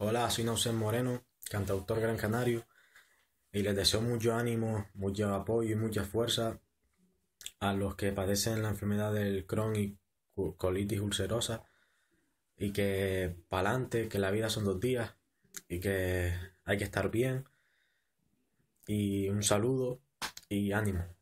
Hola, soy Nausen Moreno, cantautor gran canario, y les deseo mucho ánimo, mucho apoyo y mucha fuerza a los que padecen la enfermedad del Crohn y colitis ulcerosa, y que pa'lante, que la vida son dos días, y que hay que estar bien, y un saludo y ánimo.